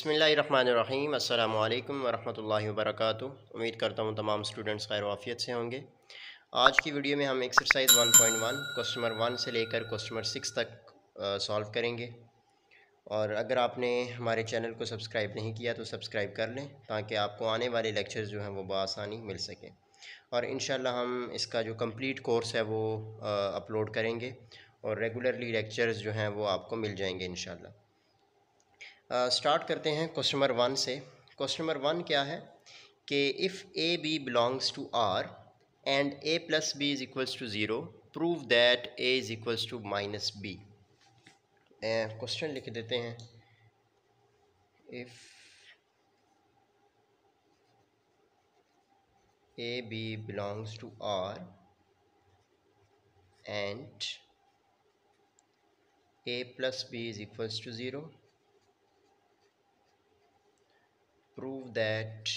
बसमीम् अल्लाम वरहमल वरक उम्मीद करता हूँ तमाम स्टूडेंट्स खैर वाफियत से होंगे आज की वीडियो में हम एक्सरसाइज 1.1 कस्टमर 1 से लेकर कस्टमर 6 तक सॉल्व करेंगे और अगर आपने हमारे चैनल को सब्सक्राइब नहीं किया तो सब्सक्राइब कर लें ताकि आपको आने वाले लेक्चर्स जो हैं वो बसानी मिल सके और इन हम इसका जो कम्प्लीट कोर्स है वो अपलोड करेंगे और रेगुलरली लेक्चर्स जो हैं वो आपको मिल जाएंगे इन स्टार्ट करते हैं क्वेश्चन नंबर वन से क्वेश्चन नंबर वन क्या है कि if a b belongs to r and a plus b is equals to zero prove that a is equals to minus b question लिख देते हैं if a b belongs to r and a plus b is equals to zero prove that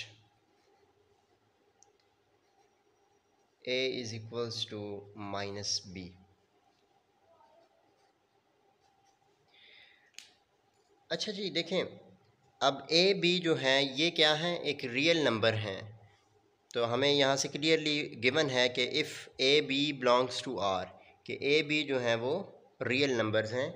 a is equals to minus b अच्छा जी देखें अब ए b जो हैं ये क्या हैं एक रियल नंबर हैं तो हमें यहाँ से क्लियरली गिवन है कि if a b belongs to r कि ए बी जो हैं वो रियल नंबर्स हैं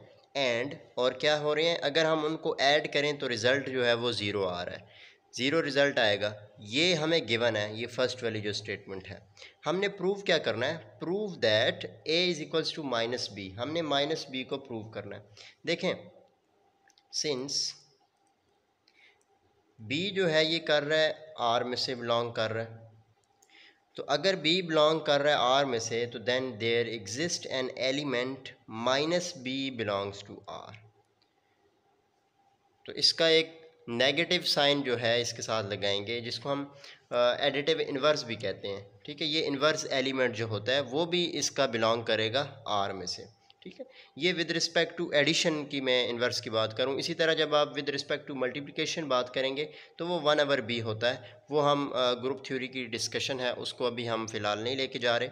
एंड और क्या हो रहे हैं अगर हम उनको ऐड करें तो रिज़ल्ट जो है वो ज़ीरो आ रहा है ज़ीरो रिज़ल्ट आएगा ये हमें गिवन है ये फर्स्ट वाली जो स्टेटमेंट है हमने प्रूव क्या करना है prove that a is equals to minus b हमने माइनस बी को प्रूव करना है देखें सिंस बी जो है ये कर रहा है आर में से बिलोंग कर रहा है तो अगर बी बिलोंग कर रहा है आर में से तो then there exist an element minus b belongs to r तो इसका एक नेगेटिव साइन जो है इसके साथ लगाएंगे जिसको हम एडिटिव इन्वर्स भी कहते हैं ठीक है ये इन्वर्स एलिमेंट जो होता है वो भी इसका बिलोंग करेगा आर में से ठीक है ये विद रिस्पेक्ट टू एडिशन की मैं इन्वर्स की बात करूँ इसी तरह जब आप विद रिस्पेक्ट टू मल्टीप्लिकेशन बात करेंगे तो वो वन आवर बी होता है वो हम ग्रुप थ्योरी की डिस्कशन है उसको अभी हम फ़िलहाल नहीं लेके जा रहे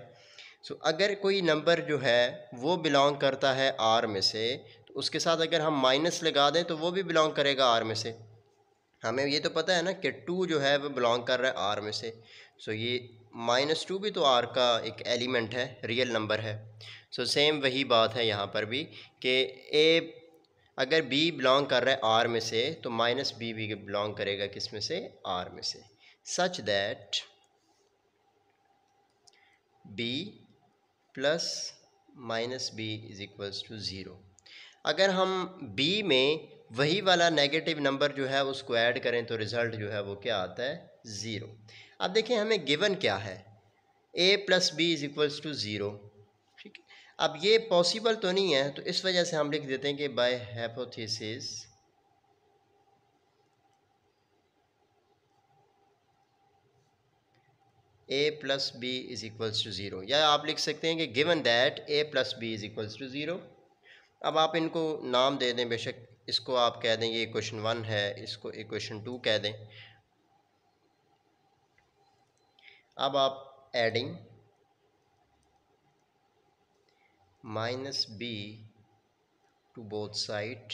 सो so, अगर कोई नंबर जो है वो बिलोंग करता है आर में से तो उसके साथ अगर हम माइनस लगा दें तो वो भी बिलोंग करेगा आर में से हमें ये तो पता है ना कि टू जो है वो बिलोंग कर रहा है आर में से सो ये माइनस टू भी तो आर का एक एलिमेंट है रियल नंबर है सो सेम वही बात है यहाँ पर भी कि ए अगर बी बिलोंग कर रहा है आर में से तो माइनस बी भी बिलोंग करेगा किस में से आर में से such that b plus minus b is equals to zero अगर हम बी में वही वाला नेगेटिव नंबर जो है उसको ऐड करें तो रिज़ल्ट जो है वो क्या आता है ज़ीरो अब देखें हमें गिवन क्या है a plus b is equals to zero ठीक है अब ये पॉसिबल तो नहीं है तो इस वजह से हम लिख देते हैं कि by hypothesis a plus b is equals to zero या आप लिख सकते हैं कि given that a plus b is equals to zero अब आप इनको नाम दे दें बेशक इसको आप कह दें ये इक्वेशन वन है इसको इक्वेशन टू कह दें अब आप adding minus b to both side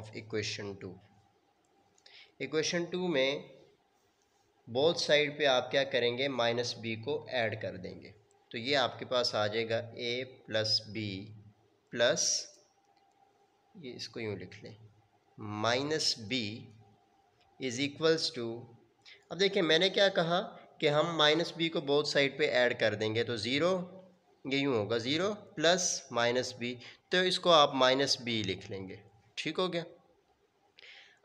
of equation two equation two में बोथ साइड पे आप क्या करेंगे माइनस बी को ऐड कर देंगे तो ये आपके पास आ जाएगा ए प्लस बी प्लस ये इसको यूँ लिख लें minus b is equals to अब देखिए मैंने क्या कहा कि हम माइनस बी को बोथ साइड पे ऐड कर देंगे तो ज़ीरो ये यूँ होगा ज़ीरो प्लस माइनस बी तो इसको आप माइनस बी लिख लेंगे ठीक हो गया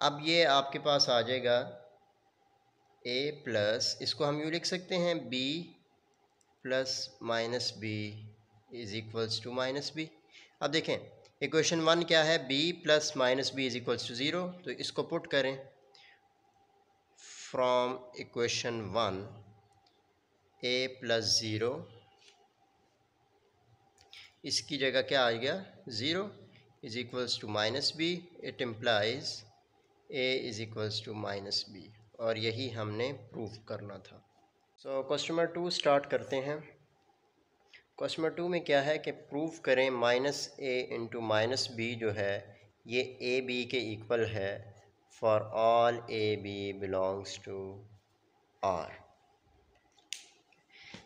अब ये आपके पास आ जाएगा ए प्लस इसको हम यूँ लिख सकते हैं b plus minus b is equals to minus b अब देखें इक्वेशन वन क्या है b plus minus b is equals to zero तो इसको पुट करें from equation one a plus zero इसकी जगह क्या आ गया zero is equals to minus b it implies a is equals to minus b और यही हमने प्रूव करना था so question number two start करते हैं क्वेश्चन टू में क्या है कि प्रूव करें minus a into minus b जो है ये ए बी के इक्वल है for all a b belongs to r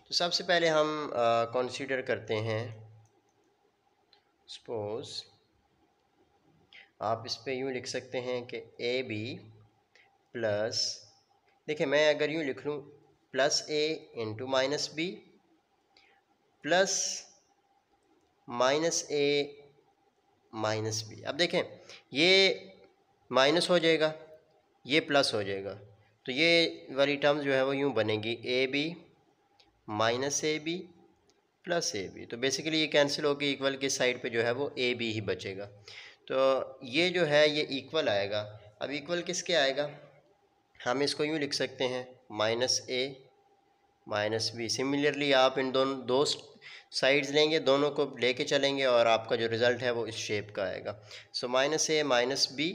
तो सबसे पहले हम कंसीडर करते हैं सपोज़ आप इस पर यूँ लिख सकते हैं कि ए बी प्लस देखिए मैं अगर यूँ लिख लूँ plus a into minus b plus minus a minus b अब देखें ये माइनस हो जाएगा ये प्लस हो जाएगा तो ये वाली टर्म्स जो है वो यूँ बनेगी a b minus a b plus a b तो बेसिकली ये कैंसिल होगी इक्वल के साइड पे जो है वो ए बी ही बचेगा तो ये जो है ये इक्वल आएगा अब इक्वल किसके आएगा हम इसको यूँ लिख सकते हैं minus a minus b similarly आप इन दोनों दो साइड्स लेंगे दोनों को लेके चलेंगे और आपका जो रिज़ल्ट है वो इस शेप का आएगा so minus a minus b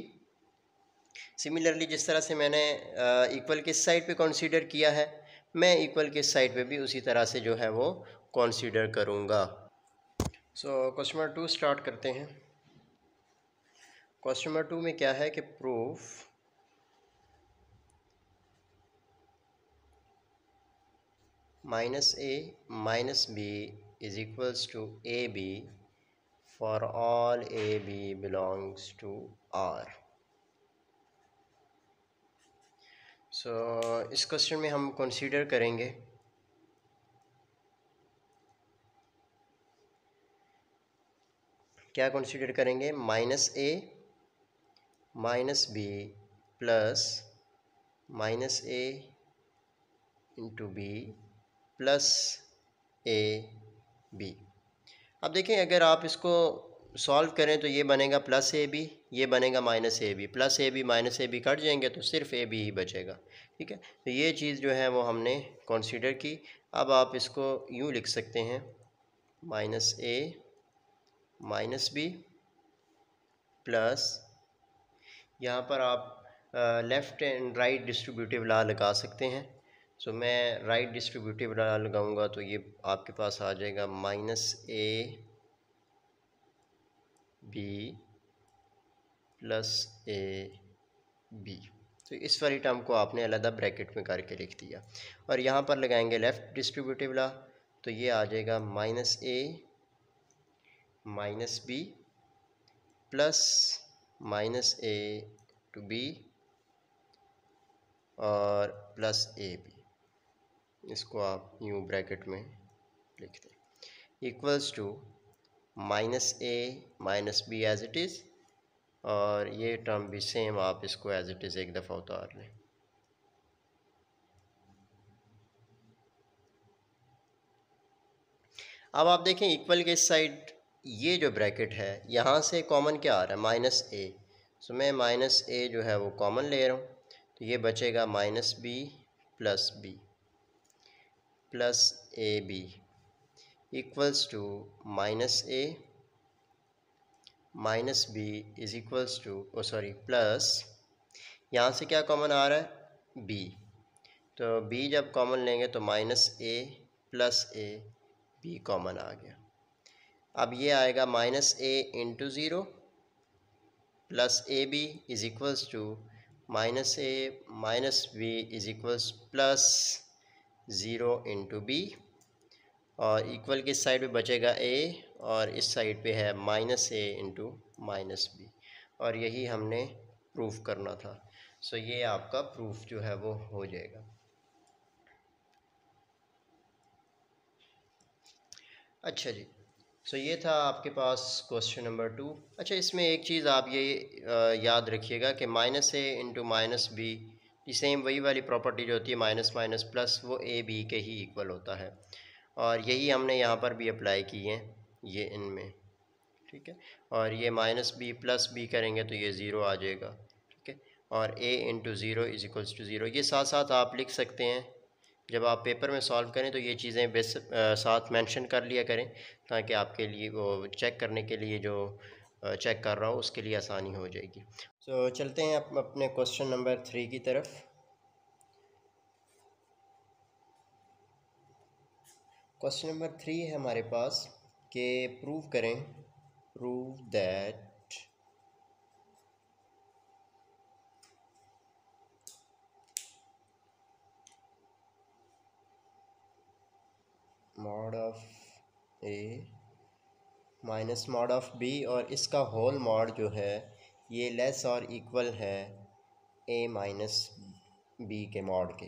similarly जिस तरह से मैंने इक्वल किस साइड पे कंसीडर किया है मैं इक्वल किस साइड पे भी उसी तरह से जो है वो कंसीडर करूँगा so question number two start करते हैं क्वेश्चन नंबर टू में क्या है कि proof minus a minus b is equals to ab for all ab belongs to r so so, इस क्वेश्चन में हम कंसीडर करेंगे क्या कंसीडर करेंगे minus a minus b plus minus a into b plus a b अब देखें अगर आप इसको सॉल्व करें तो ये बनेगा प्लस ए बी ये बनेगा minus a b plus a b minus a b cut जाएंगे तो सिर्फ ए बी ही बचेगा ठीक है तो ये चीज़ जो है वो हमने कंसीडर की अब आप इसको यूँ लिख सकते हैं minus a minus b plus यहाँ पर आप left and right distributive law लगा सकते हैं सो मैं राइट डिस्ट्रीब्यूटिव लगाऊंगा तो ये आपके पास आ जाएगा minus a b plus a b तो इस वाली टर्म को आपने अलहदा ब्रैकेट में करके लिख दिया और यहाँ पर लगाएंगे लेफ़्ट डिस्ट्रीब्यूटिव ला तो ये आ जाएगा minus a minus b plus minus a to b और प्लस ए बी इसको आप यू ब्रैकेट में लिख दें equals to minus a minus b as it is और ये टर्म भी सेम आप इसको एज इट इज़ एक दफ़ा उतार लें अब आप देखें इक्वल के साइड ये जो ब्रैकेट है यहाँ से कॉमन क्या आ रहा है माइनस ए सो मैं माइनस ए जो है वो कॉमन ले रहा हूँ तो ये बचेगा minus b plus b plus a b equals to minus a minus b is equals to oh sorry plus यहाँ से क्या कॉमन आ रहा है बी तो बी जब कॉमन लेंगे तो minus a plus a b common आ गया अब ये आएगा minus a into zero plus a b is equals to minus a minus b is equals plus zero into b और इक्वल किस साइड पे बचेगा ए और इस साइड पे है minus a into minus b और यही हमने प्रूफ करना था सो ये आपका प्रूफ जो है वो हो जाएगा अच्छा जी सो ये था आपके पास क्वेश्चन नंबर टू अच्छा इसमें एक चीज़ आप ये याद रखिएगा कि minus a into minus b same वही वाली प्रॉपर्टी जो होती है माइनस माइनस प्लस वो ए बी के ही इक्वल होता है और यही हमने यहाँ पर भी अप्लाई की है ये इनमें ठीक है और ये माइनस बी प्लस बी करेंगे तो ये ज़ीरो आ जाएगा ठीक है और a into zero is equals to zero ये साथ साथ आप लिख सकते हैं जब आप पेपर में सॉल्व करें तो ये चीज़ें बेस साथ मेंशन कर लिया करें ताकि आपके लिए वो चेक करने के लिए जो चेक कर रहा हो उसके लिए आसानी हो जाएगी तो चलते हैं आप अपने क्वेश्चन नंबर थ्री की तरफ क्वेश्चन नंबर थ्री है हमारे पास के प्रूव करें prove that mod of a minus mod of b और इसका होल मॉड जो है ये लेस और इक्वल है ए माइनस बी के मॉड के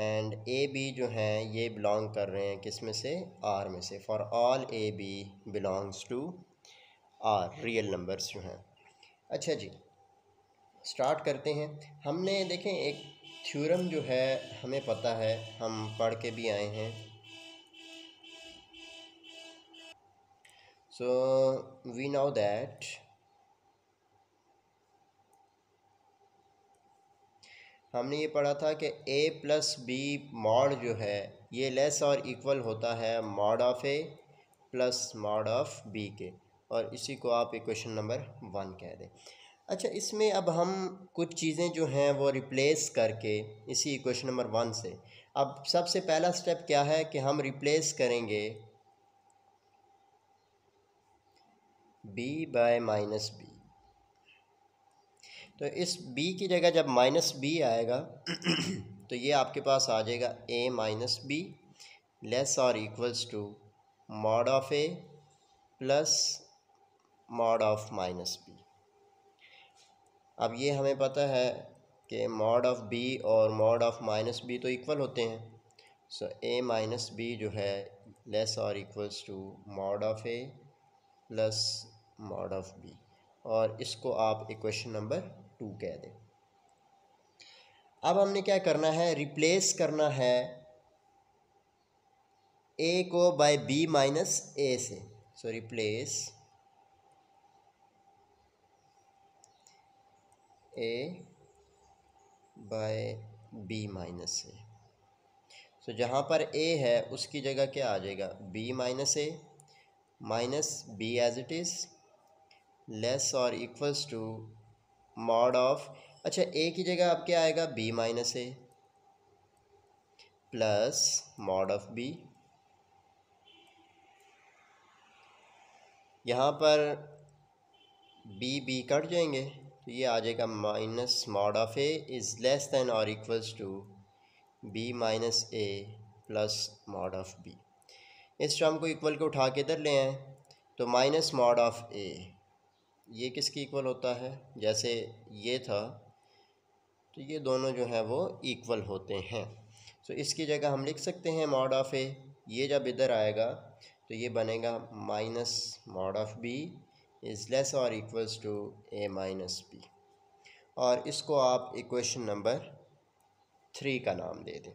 एंड ए बी जो हैं ये बिलोंग कर रहे हैं किस में से आर में से for all a b belongs to r real numbers जो हैं अच्छा जी स्टार्ट करते हैं हमने देखें एक थ्योरम जो है हमें पता है हम पढ़ के भी आए हैं सो वी नो दैट हमने ये पढ़ा था कि ए प्लस बी मॉड जो है ये लेस और इक्वल होता है mod of a plus mod of b के और इसी को आप इक्वेशन नंबर वन कह दें अच्छा इसमें अब हम कुछ चीज़ें जो हैं वो रिप्लेस करके इसी इक्वेशन नंबर वन से अब सबसे पहला स्टेप क्या है कि हम रिप्लेस करेंगे बी बाय माइनस बी तो इस b की जगह जब माइनस बी आएगा तो ये आपके पास आ जाएगा a माइनस बी लेस और equals to mod of a plus mod of minus b अब ये हमें पता है कि मॉड ऑफ बी और मॉड ऑफ माइनस बी तो इक्वल होते हैं सो ए माइनस बी जो है लेस और equals to mod of a plus mod of b और इसको आप इक्वेशन नंबर टू कह दें अब हमने क्या करना है रिप्लेस करना है ए को बाय बी माइनस ए से so replace a by b minus a so जहाँ पर ए है उसकी जगह क्या आ जाएगा b minus a minus b as it is less और इक्वल्स टू मॉड ऑफ अच्छा ए की जगह आप क्या आएगा b minus a plus mod of b यहाँ पर बी बी कट जाएंगे तो ये आ जाएगा minus mod of a is less than और equals to b minus a plus mod of b इस टर्म को इक्वल को उठा के इधर ले आए तो माइनस मॉड ऑफ ए ये किसके इक्वल होता है जैसे ये था तो ये दोनों जो है वो इक्वल होते हैं तो इसकी जगह हम लिख सकते हैं मॉड ऑफ ए ये जब इधर आएगा तो ये बनेगा minus mod of b is less और equals to a minus b और इसको आप इक्वेशन नंबर थ्री का नाम दे दें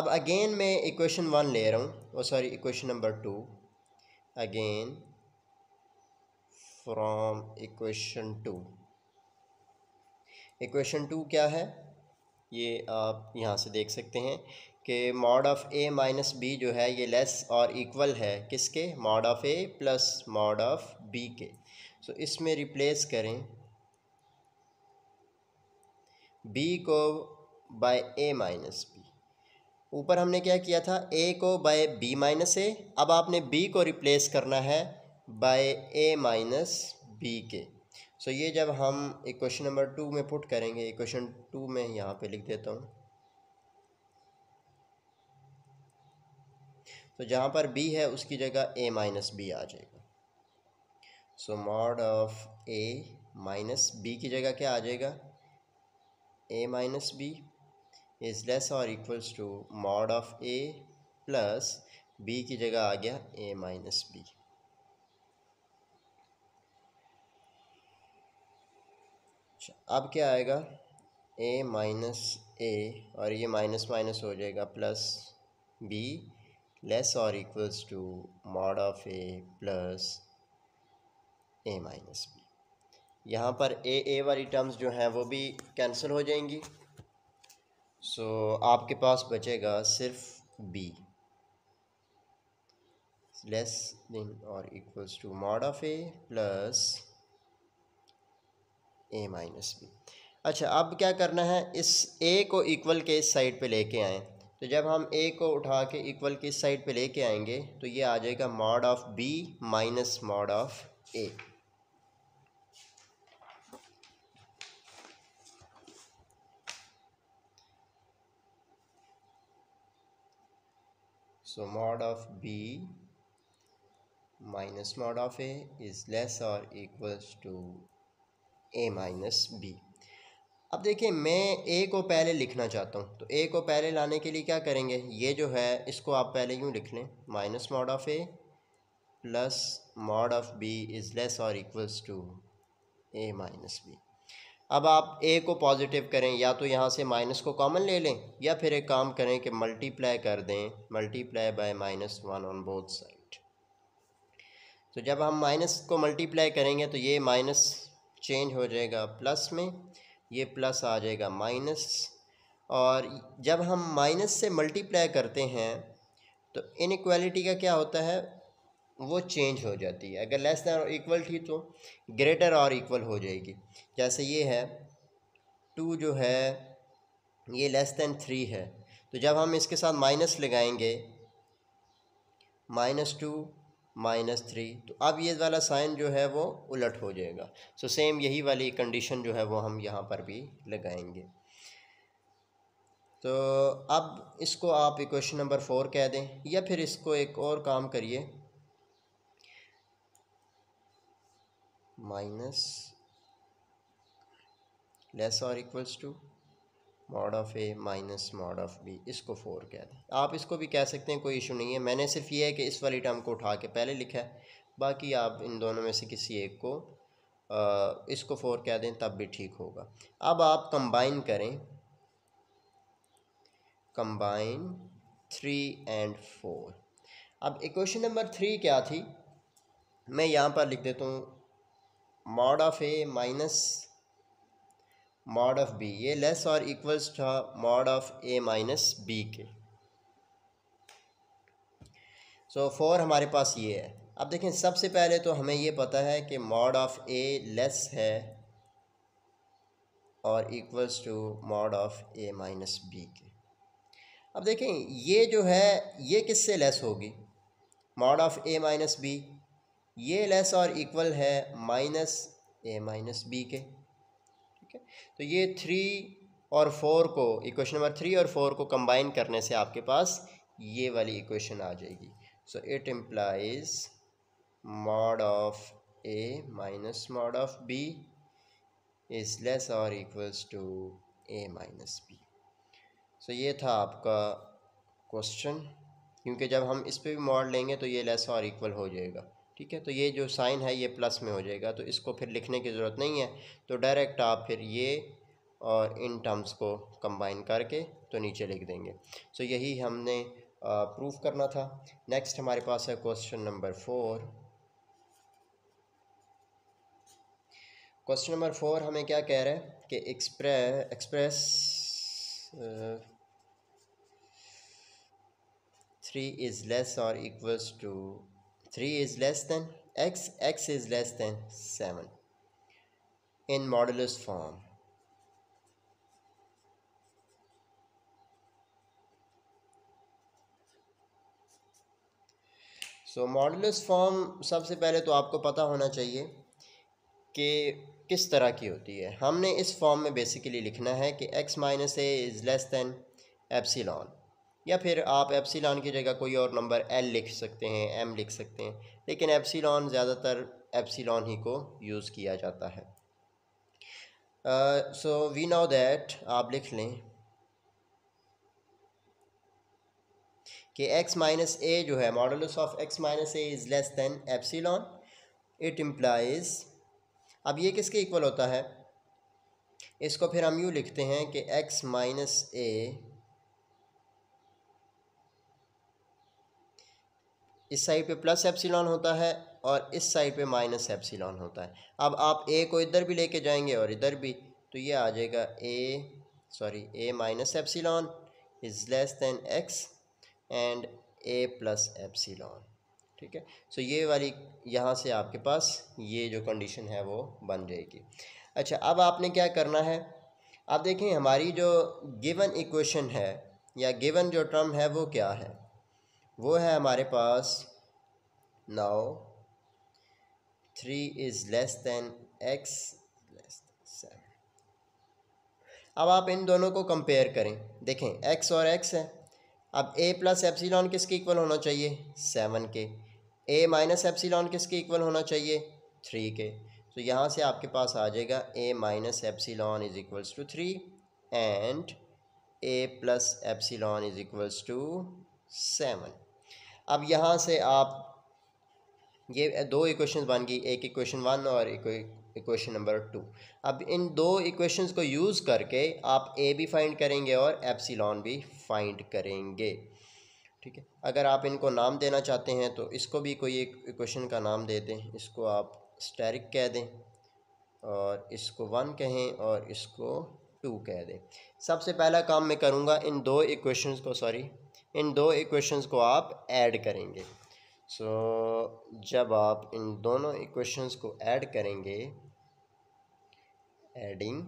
अब अगेन मैं इक्वेशन वन ले रहा हूँ और sorry equation number two again from equation two equation two क्या है ये आप यहाँ से देख सकते हैं कि mod of a minus b जो है ये लेस और इक्वल है किसके mod of a plus mod of b के सो so, इसमें रिप्लेस करें बी को बाय ए माइनस बी ऊपर हमने क्या किया था ए को बाय बी माइनस ए अब आपने बी को रिप्लेस करना है बाय ए माइनस बी के सो ये जब हम इक्वेशन नंबर टू में पुट करेंगे इक्वेशन टू में यहाँ पे लिख देता हूँ तो जहाँ पर बी है उसकी जगह ए माइनस बी आ जाएगा so mod of a minus b की जगह क्या आ जाएगा a minus b is less और equals to mod of a plus b की जगह आ गया ए माइनस बी अच्छा अब क्या आएगा ए माइनस ए और ये माइनस माइनस हो जाएगा प्लस बी लेस और equals to mod of a plus a minus b यहाँ पर ए ए वाली टर्म्स जो हैं वो भी कैंसिल हो जाएंगी सो so, आपके पास बचेगा सिर्फ बी लेस दिन और equals to mod of a plus a minus b अच्छा अब क्या करना है इस ए को इक्वल के इस साइड पे लेके आएँ तो जब हम ए को उठा के इक्वल के इस साइड पे लेके आएंगे तो ये आ जाएगा mod of b minus mod of a so mod of b minus mod of a is less और equals to a minus b अब देखिए मैं ए को पहले लिखना चाहता हूँ तो ए को पहले लाने के लिए क्या करेंगे ये जो है इसको आप पहले यूँ लिख लें minus mod of a plus mod of b is less और equals to a minus b अब आप ए को पॉजिटिव करें या तो यहाँ से माइनस को कॉमन ले लें या फिर एक काम करें कि मल्टीप्लाई कर दें multiply by minus one on both side तो जब हम माइनस को मल्टीप्लाई करेंगे तो ये माइनस चेंज हो जाएगा प्लस में ये प्लस आ जाएगा माइनस और जब हम माइनस से मल्टीप्लाई करते हैं तो इनक्वालिटी का क्या होता है वो चेंज हो जाती है अगर लेस दैन और इक्वल थी तो ग्रेटर और इक्वल हो जाएगी जैसे ये है टू जो है ये लेस दैन थ्री है तो जब हम इसके साथ माइनस लगाएंगे माइनस टू माइनस थ्री तो अब ये वाला साइन जो है वो उलट हो जाएगा सो so, सेम यही वाली कंडीशन जो है वो हम यहाँ पर भी लगाएंगे तो अब इसको आप इक्वेशन नंबर फोर कह दें या फिर इसको एक और काम करिए माइनस लेस और equals to mod of a minus mod of b इसको फोर कह दें आप इसको भी कह सकते हैं कोई इशू नहीं है मैंने सिर्फ ये है कि इस वाली टर्म को उठा के पहले लिखा है बाकी आप इन दोनों में से किसी एक को आ, इसको फोर कह दें तब भी ठीक होगा अब आप कंबाइन करें कंबाइन थ्री एंड फोर अब इक्वेशन नंबर थ्री क्या थी मैं यहाँ पर लिख देता हूँ mod of a minus mod of b ये लेस और इक्वल्स था mod of a minus b के सो so, फोर हमारे पास ये है अब देखें सबसे पहले तो हमें ये पता है कि मॉड ऑफ ए लेस है और equals to mod of a minus b के अब देखें ये जो है ये किससे लेस होगी mod of a minus b ये लेस और इक्वल है माइनस ए माइनस बी के है तो ये थ्री और फोर को इक्वेशन नंबर थ्री और फोर को कंबाइन करने से आपके पास ये वाली इक्वेशन आ जाएगी so it implies mod of a minus mod of b is less और equals to a minus b so ये था आपका क्वेश्चन क्योंकि जब हम इस पर भी मॉड लेंगे तो ये लेस और इक्वल हो जाएगा ठीक है तो ये जो साइन है ये प्लस में हो जाएगा तो इसको फिर लिखने की ज़रूरत नहीं है तो डायरेक्ट आप फिर ये और इन टर्म्स को कंबाइन करके तो नीचे लिख देंगे सो so, यही हमने प्रूफ करना था नेक्स्ट हमारे पास है question number four question number four हमें क्या कह रहा है कि एक्सप्रे एक्सप्रेस थ्री इज़ लेस और equals to 3 is less than x, x is less than 7 in modulus form. So modulus form सबसे पहले तो आपको पता होना चाहिए कि किस तरह की होती है हमने इस फॉर्म में बेसिकली लिखना है कि x minus a is less than epsilon या फिर आप एप्सिलॉन की जगह कोई और नंबर एल लिख सकते हैं एम लिख सकते हैं लेकिन एप्सिलॉन ज़्यादातर एप्सिलॉन ही को यूज़ किया जाता है सो वी नो दैट आप लिख लें कि x माइनस ए जो है modulus of x minus a is less than epsilon it implies अब ये किसके इक्वल होता है इसको फिर हम यूँ लिखते हैं कि x माइनस ए इस साइड पे प्लस एप्सिलॉन होता है और इस साइड पे माइनस एप्सिलॉन होता है अब आप ए को इधर भी लेके जाएंगे और इधर भी तो ये आ जाएगा a sorry a minus epsilon is less than x and a plus epsilon ठीक है सो ये वाली यहाँ से आपके पास ये जो कंडीशन है वो बन जाएगी अच्छा अब आपने क्या करना है आप देखें हमारी जो गिवन इक्वेशन है या गिवन जो टर्म है वो क्या है वो है हमारे पास now three is less than x less seven अब आप इन दोनों को कंपेयर करें देखें एक्स और एक्स है अब ए प्लस एप्सिलॉन किसके इक्वल होना चाहिए सेवन के ए माइनस एप्सिलॉन किसके इक्वल होना चाहिए थ्री के तो यहाँ से आपके पास आ जाएगा a minus epsilon is equals to three and a plus epsilon is equals to seven अब यहाँ से आप ये दो इक्वेशन बन गई एक इक्वेशन वन और इक्वेशन नंबर टू अब इन दो इक्वेशंस को यूज़ करके आप ए भी फाइंड करेंगे और एप्सिलॉन भी फाइंड करेंगे ठीक है अगर आप इनको नाम देना चाहते हैं तो इसको भी कोई एक इक्वेशन का नाम दे दें इसको आप स्टेरिक कह दें और इसको वन कहें और इसको टू कह दें सबसे पहला काम मैं करूँगा इन दो इक्वेशंस को सॉरी इन दो इक्वेशंस को आप ऐड करेंगे सो so, जब आप इन दोनों इक्वेशंस को ऐड करेंगे एडिंग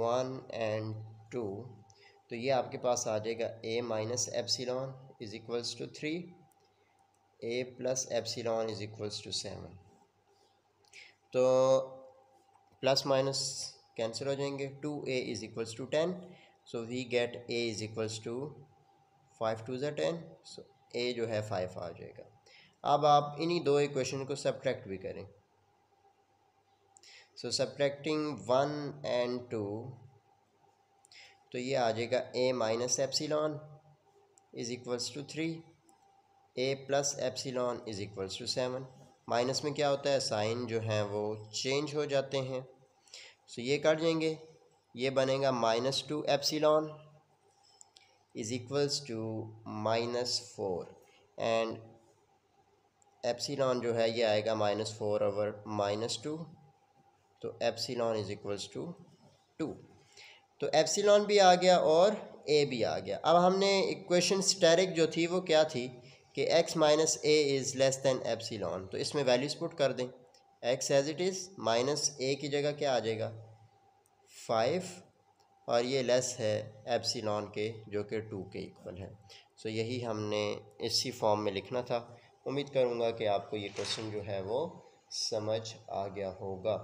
वन एंड टू तो ये आपके पास आ जाएगा a minus epsilon is equals to three a plus epsilon is equals to seven तो प्लस माइनस कैंसिल हो जाएंगे two a is equals to ten so we get a is equals to five two ज़ा ten so a जो है five आ जाएगा अब आप इन्हीं दो इक्वेशन को सब्ट्रैक्ट भी करें so subtracting one and two तो ये आ जाएगा a minus epsilon is equals to three a plus epsilon is equals to seven minus में क्या होता है साइन जो हैं वो चेंज हो जाते हैं सो so ये कट जाएंगे ये बनेगा minus two epsilon is equals to minus four and epsilon जो है ये आएगा minus four over minus two तो epsilon is equals to two तो एप्सिलॉन भी आ गया और ए भी आ गया अब हमने इक्वेशन स्टेरिक जो थी वो क्या थी कि x minus a is less than epsilon तो इसमें वैल्यूज पुट कर दें x as it is minus a की जगह क्या आ जाएगा फाइव और ये लेस है एप्सिलॉन के जो कि टू के इक्वल है सो यही हमने इसी फॉर्म में लिखना था उम्मीद करूँगा कि आपको ये क्वेश्चन जो है वो समझ आ गया होगा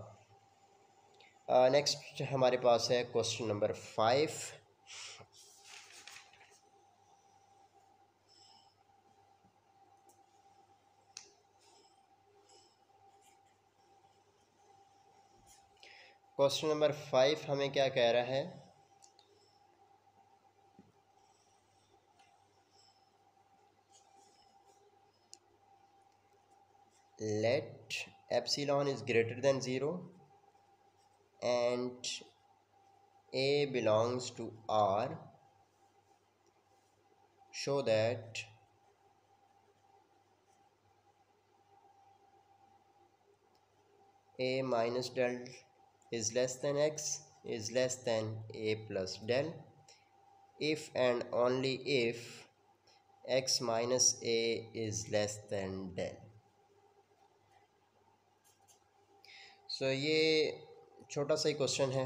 नेक्स्ट uh, हमारे पास है question number five question number five हमें क्या कह रहा है let epsilon is greater than zero and a belongs to R show that a minus delta is less than x is less than a plus del if and only if x minus a is less than del so so, ये छोटा सा ही question है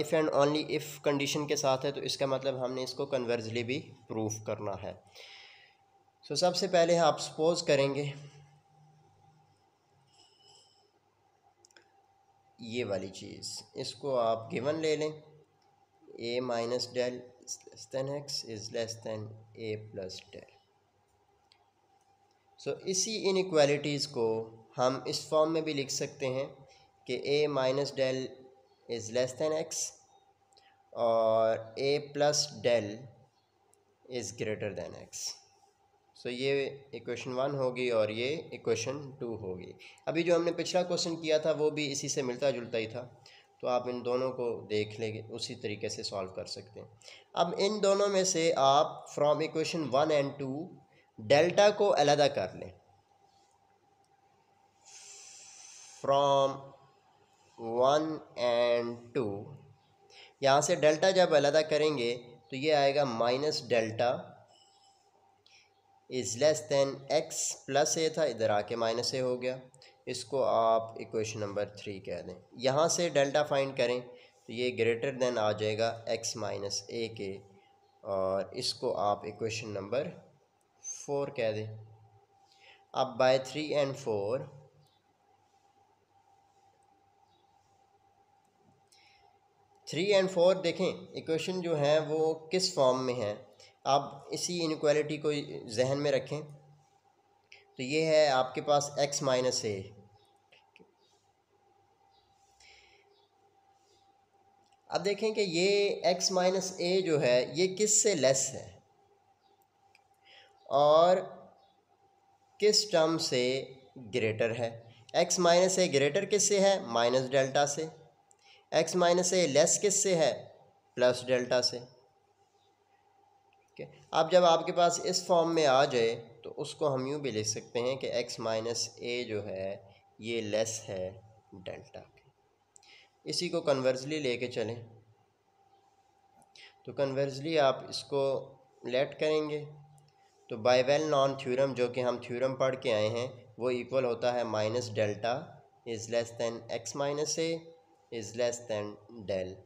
if and only if condition के साथ है तो इसका मतलब हमने इसको कन्वर्जली भी प्रूफ करना है सो so, सबसे पहले आप सपोज़ करेंगे ये वाली चीज़ इसको आप गिवन ले लें a minus del less than x is less than a plus del so इसी इनक्वालिटीज़ को हम इस फॉर्म में भी लिख सकते हैं कि a minus del is less than x और a plus del is greater than x so ये इक्वेशन वन होगी और ये इक्वेशन टू होगी अभी जो हमने पिछला क्वेश्चन किया था वो भी इसी से मिलता जुलता ही था तो आप इन दोनों को देख लेंगे उसी तरीके से सॉल्व कर सकते हैं अब इन दोनों में से आप from equation one and two delta को अलहदा कर लें फ्रॉम वन एंड टू यहाँ से डेल्टा जब अलहदा करेंगे तो ये आएगा minus delta is less than x plus a था इधर आके माइनस ए हो गया इसको आप इक्वेशन नंबर थ्री कह दें यहाँ से डेल्टा फाइंड करें तो ये ग्रेटर देन आ जाएगा एक्स माइनस ए के और इसको आप इक्वेशन नंबर फोर कह दें अब by three and four three and four देखें इक्वेशन जो है वो किस फॉर्म में है आप इसी इनक्वालिटी को जहन में रखें तो ये है आपके पास एक्स माइनस ए अब देखें कि ये एक्स माइनस ए जो है ये किस से लेस है और किस टर्म से ग्रेटर है एक्स माइनस ए ग्रेटर किस से है माइनस डेल्टा से एक्स माइनस ए लेस किस से है प्लस डेल्टा से ठीक है अब जब आपके पास इस फॉर्म में आ जाए तो उसको हम यूँ भी लिख सकते हैं कि एक्स माइनस ए जो है ये लेस है डेल्टा के इसी को कन्वर्सली लेके चलें तो कन्वर्सली आप इसको लेट करेंगे तो बाई वेल नॉन थ्योरम जो कि हम थ्योरम पढ़ के आए हैं वो इक्वल होता है minus delta is less than x minus a is less than del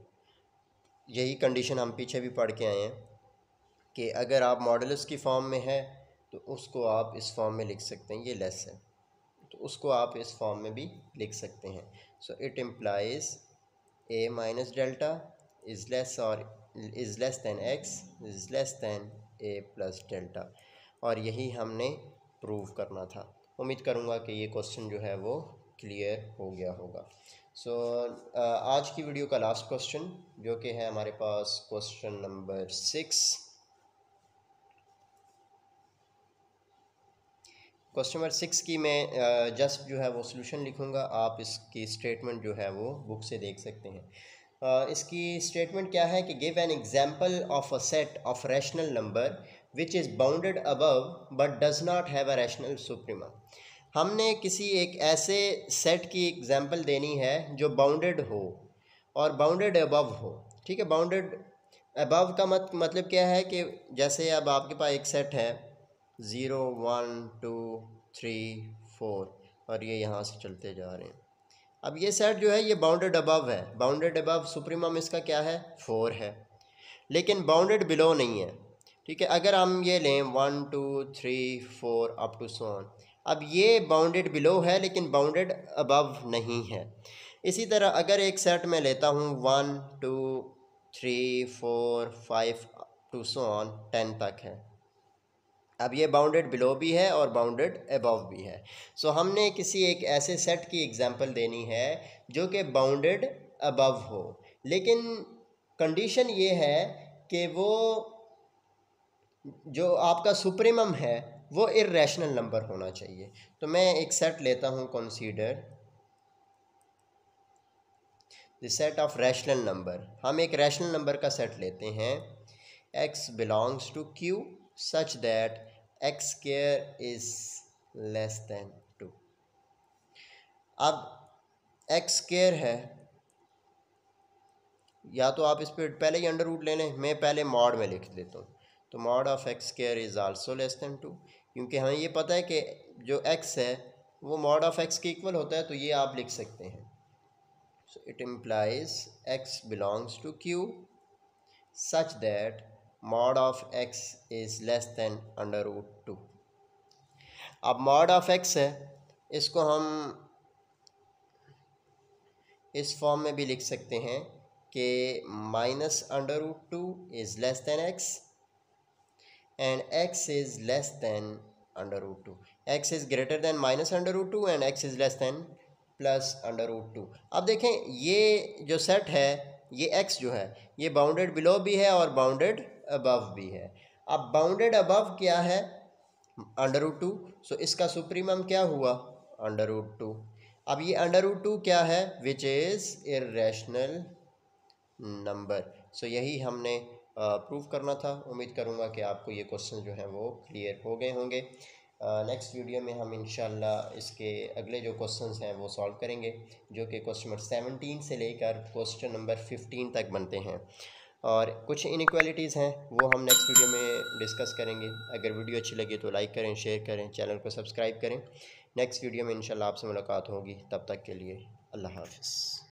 यही कंडीशन हम पीछे भी पढ़ के आए हैं कि अगर आप मॉडल्स की फॉर्म में तो है तो उसको आप इस फॉर्म में लिख सकते हैं ये लेस है तो उसको आप इस फॉर्म में भी लिख सकते हैं so it implies a minus delta is less और is less than x is less than a plus delta और यही हमने प्रूव करना था उम्मीद करूँगा कि ये क्वेश्चन जो है वो क्लियर हो गया होगा सो so, uh, आज की वीडियो का लास्ट क्वेश्चन जो कि है हमारे पास question number six question number six की मैं जस्ट जो है वो सोल्यूशन लिखूँगा आप इसकी स्टेटमेंट जो है वो बुक से देख सकते हैं इसकी स्टेटमेंट क्या है कि give an example of a set of rational number which is bounded above but does not have a rational suprema हमने किसी एक ऐसे सेट की एग्जाम्पल देनी है जो बाउंडेड हो और बाउंडेड अबव हो ठीक है बाउंडेड अबव का मत मतलब क्या है कि जैसे अब आपके पास एक सेट है zero one two three four और ये यहाँ से चलते जा रहे हैं अब ये सेट जो है ये बाउंडेड अबव है बाउंडेड अबव सुप्रीम इसका क्या है फोर है लेकिन बाउंडेड बिलो नहीं है ठीक है अगर हम ये लें one two three four up to so on अब ये बाउंडेड बिलो है लेकिन बाउंडेड अबव नहीं है इसी तरह अगर एक सेट में लेता हूँ one two three four five to so on ten तक है अब ये बाउंडेड बिलो भी है और बाउंडेड अबव भी है सो so, हमने किसी एक ऐसे सेट की एग्जांपल देनी है जो कि बाउंडेड अबव हो लेकिन कंडीशन ये है कि वो जो आपका सुप्रीमम है वो इेशनल नंबर होना चाहिए तो मैं एक सेट लेता हूँ consider the set of rational number हम एक रैशनल नंबर का सेट लेते हैं x belongs to Q such that x square is less than two अब एक्स केयर है या तो आप इस पर पहले ही अंडर रूट ले लें मैं पहले मॉड में लिख देता हूँ तो mod of x square is also less than two क्योंकि हमें ये पता है कि जो एक्स है वो मॉड ऑफ एक्स के इक्वल होता है तो ये आप लिख सकते हैं so it implies x belongs to Q such that mod of x is less than under root two अब मॉड ऑफ एक्स है इसको हम इस फॉर्म में भी लिख सकते हैं कि minus under root two is less than x and x is less than under root two x is greater than minus under root two and x is less than plus under root two अब देखें ये जो set है ये x जो है ये bounded below भी है और बाउंडेड अबव भी है अब बाउंडेड अबव क्या है अंडर रूट टू सो इसका सुप्रीमम क्या हुआ अंडर रूट टू अब ये अंडर रूट टू क्या है which is irrational number so यही हमने प्रूव करना था उम्मीद करूँगा कि आपको ये क्वेश्चन जो हैं वो क्लियर हो गए होंगे नेक्स्ट uh, वीडियो में हम इनशाला इसके अगले जो क्वेश्चंस हैं वो सॉल्व करेंगे जो कि क्वेश्चन नंबर सेवनटीन से लेकर क्वेश्चन नंबर फिफ्टीन तक बनते हैं और कुछ इनक्वालिटीज़ हैं वो हम नेक्स्ट वीडियो में डिस्कस करेंगे अगर वीडियो अच्छी लगी तो लाइक करें शेयर करें चैनल को सब्सक्राइब करें नेक्स्ट वीडियो में इंशाल्लाह आपसे मुलाकात होगी तब तक के लिए अल्लाह हाफिज़